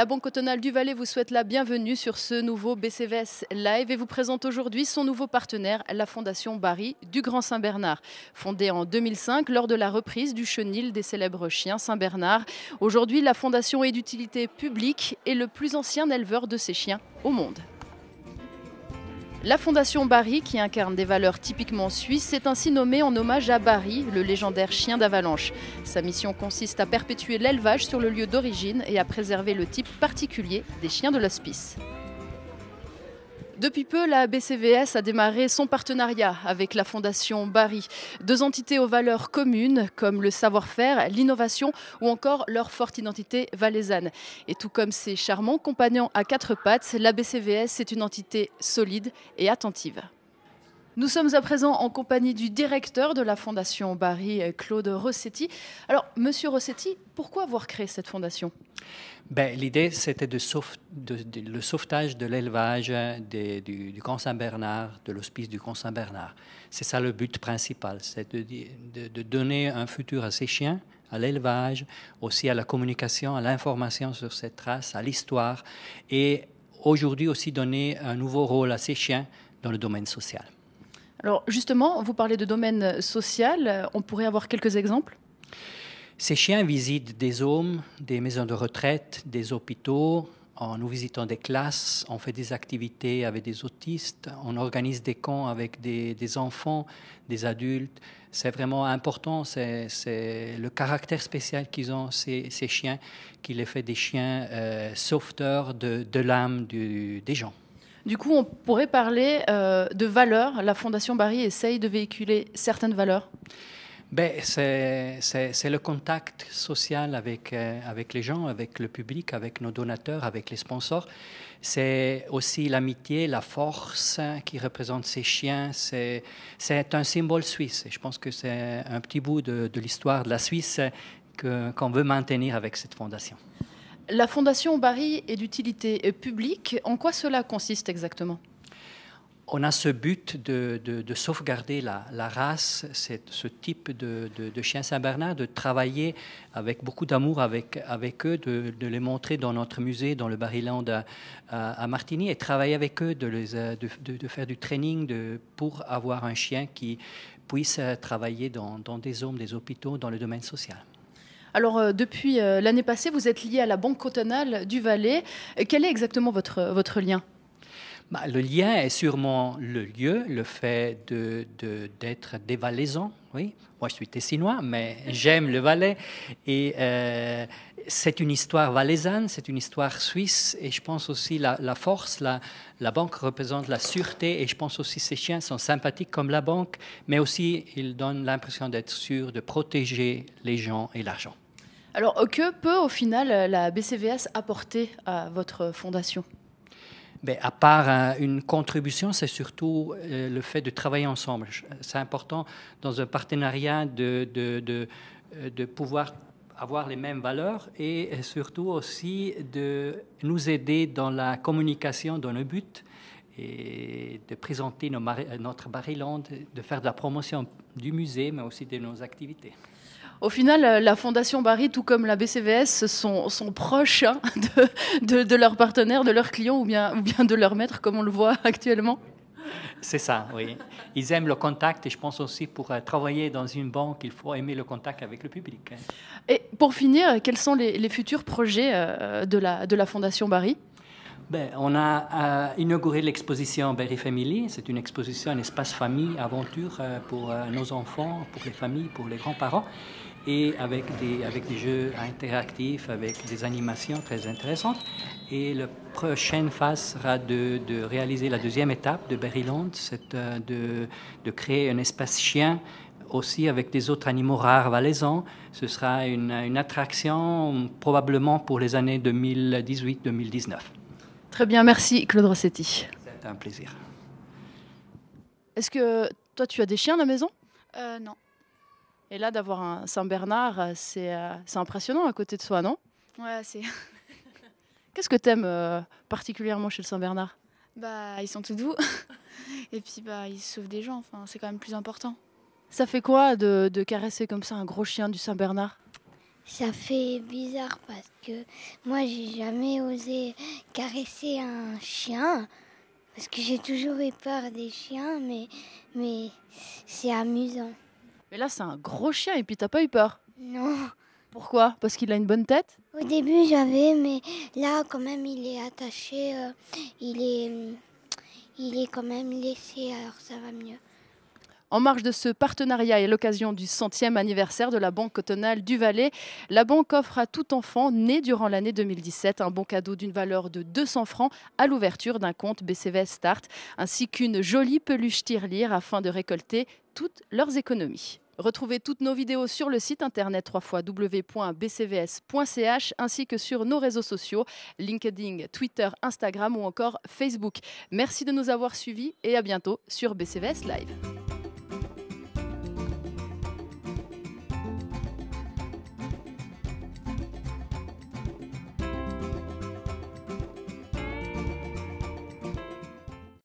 La Banque Autonale du Valais vous souhaite la bienvenue sur ce nouveau BCVS Live et vous présente aujourd'hui son nouveau partenaire, la Fondation Barry du Grand Saint-Bernard. Fondée en 2005 lors de la reprise du chenil des célèbres chiens Saint-Bernard, aujourd'hui la Fondation est d'utilité publique et le plus ancien éleveur de ces chiens au monde. La Fondation Barry, qui incarne des valeurs typiquement suisses, est ainsi nommée en hommage à Barry, le légendaire chien d'avalanche. Sa mission consiste à perpétuer l'élevage sur le lieu d'origine et à préserver le type particulier des chiens de l'hospice. Depuis peu, la BCVS a démarré son partenariat avec la Fondation Barry. Deux entités aux valeurs communes, comme le savoir-faire, l'innovation ou encore leur forte identité valaisanne. Et tout comme ses charmants compagnons à quatre pattes, la BCVS est une entité solide et attentive. Nous sommes à présent en compagnie du directeur de la Fondation Barry, euh, Claude Rossetti. Alors, monsieur Rossetti, pourquoi avoir créé cette fondation ben, L'idée, c'était de, le sauvetage de l'élevage euh, du, du Grand Saint-Bernard, de l'hospice du Grand Saint-Bernard. C'est ça le but principal, c'est de, de donner un futur à ces chiens, à l'élevage, aussi à la communication, à l'information sur cette race, à l'histoire, et aujourd'hui aussi donner un nouveau rôle à ces chiens dans le domaine social. Alors justement, vous parlez de domaine social, on pourrait avoir quelques exemples Ces chiens visitent des hommes, des maisons de retraite, des hôpitaux, en nous visitant des classes, on fait des activités avec des autistes, on organise des camps avec des, enfants, des adultes. C'est vraiment important, c'est le caractère spécial qu'ils ont, ces, chiens, qui les fait des chiens euh, sauveteurs de l'âme des gens. Du coup, on pourrait parler euh, de valeurs. La Fondation Barry essaye de véhiculer certaines valeurs. Ben, c'est le contact social euh, avec, les gens, avec le public, avec nos donateurs, avec les sponsors. C'est aussi l'amitié, la force hein, qui représente ces chiens. C'est un symbole suisse. je pense que c'est un petit bout de, l'histoire de la Suisse euh, qu'on veut maintenir avec cette fondation. La Fondation Barry est d'utilité publique. En quoi cela consiste exactement on a ce but de, sauvegarder la, la race, ce type de, de chien Saint-Bernard, de travailler avec beaucoup d'amour avec, avec eux, de, les montrer dans notre musée, dans le Barryland à, à, Martigny, et travailler avec eux, de, les, euh, faire du training pour avoir un chien qui puisse euh, travailler dans, des zones, des hôpitaux, dans le domaine social. Alors, euh, depuis euh, l'année passée, vous êtes lié à la Banque Cotonale du Valais. Euh, quel est exactement votre, lien bah, le lien est sûrement le lieu, le fait d'être de, oui, moi je suis tessinois, mais j'aime le Valais. Et euh, c'est une histoire valaisanne, c'est une histoire suisse. Et je pense aussi la, la force, la, la, banque représente la sûreté. Et je pense aussi ces chiens sont sympathiques comme la banque, mais aussi ils donnent l'impression d'être sûrs, de protéger les gens et l'argent. Alors que peut au final la BCVS apporter à votre fondation ben, à part euh, une contribution, c'est surtout euh, le fait de travailler ensemble. C'est important dans un partenariat euh, de, pouvoir avoir les mêmes valeurs et surtout aussi de nous aider dans la communication, dans nos buts et de présenter notre Barryland, de faire de la promotion du musée, mais aussi de nos activités. Au final, euh, la Fondation Barry, tout comme la BCVS, sont, proches hein, de, leurs partenaires, de leurs clients ou bien, de leurs maîtres, comme on le voit actuellement C'est ça, oui. Ils aiment le contact et je pense aussi pour euh, travailler dans une banque, il faut aimer le contact avec le public. Hein. Et pour finir, quels sont les, futurs projets euh, de la, Fondation Barry ben, on a inauguré l'exposition Barry Family. C'est une exposition, un espace famille, aventure pour nos enfants, pour les familles, pour les grands-parents et avec des, avec des jeux interactifs, avec des animations très intéressantes. Et la prochaine phase sera de, de réaliser la deuxième étape de Berryland, c'est euh, de, de, créer un espace chien aussi avec des autres animaux rares valaisans. Ce sera une, attraction probablement pour les années 2018-2019. Très bien, merci Claude Rossetti. C'est un plaisir. Est-ce que toi tu as des chiens à la maison euh, Non. Et là, d'avoir un Saint-Bernard, euh, euh, c'est impressionnant à côté de soi, non Ouais, c'est. Qu'est-ce que tu aimes euh, particulièrement chez le Saint-Bernard Bah, ils sont tous doux. Et puis, bah, ils sauvent des gens. Enfin, c'est quand même plus important. Ça fait quoi de, caresser comme ça un gros chien du Saint-Bernard Ça fait bizarre parce que moi, j'ai jamais osé caresser un chien. Parce que j'ai toujours eu peur des chiens, mais, mais c'est amusant. Mais là, c'est un gros chien et puis t'as pas eu peur Non. Pourquoi Parce qu'il a une bonne tête Au début, j'avais, mais là, quand même, il est attaché. Euh, il est. Il est quand même laissé, alors ça va mieux. En marge de ce partenariat et l'occasion du centième anniversaire de la Banque Cotonale du Valais, la banque offre à tout enfant né durant l'année 2017 un bon cadeau d'une valeur de 200 francs à l'ouverture d'un compte BCVS Start, ainsi qu'une jolie peluche tirelire afin de récolter toutes leurs économies. Retrouvez toutes nos vidéos sur le site internet www.bcvs.ch ainsi que sur nos réseaux sociaux LinkedIn, Twitter, Instagram ou encore Facebook. Merci de nous avoir suivis et à bientôt sur BCVS Live.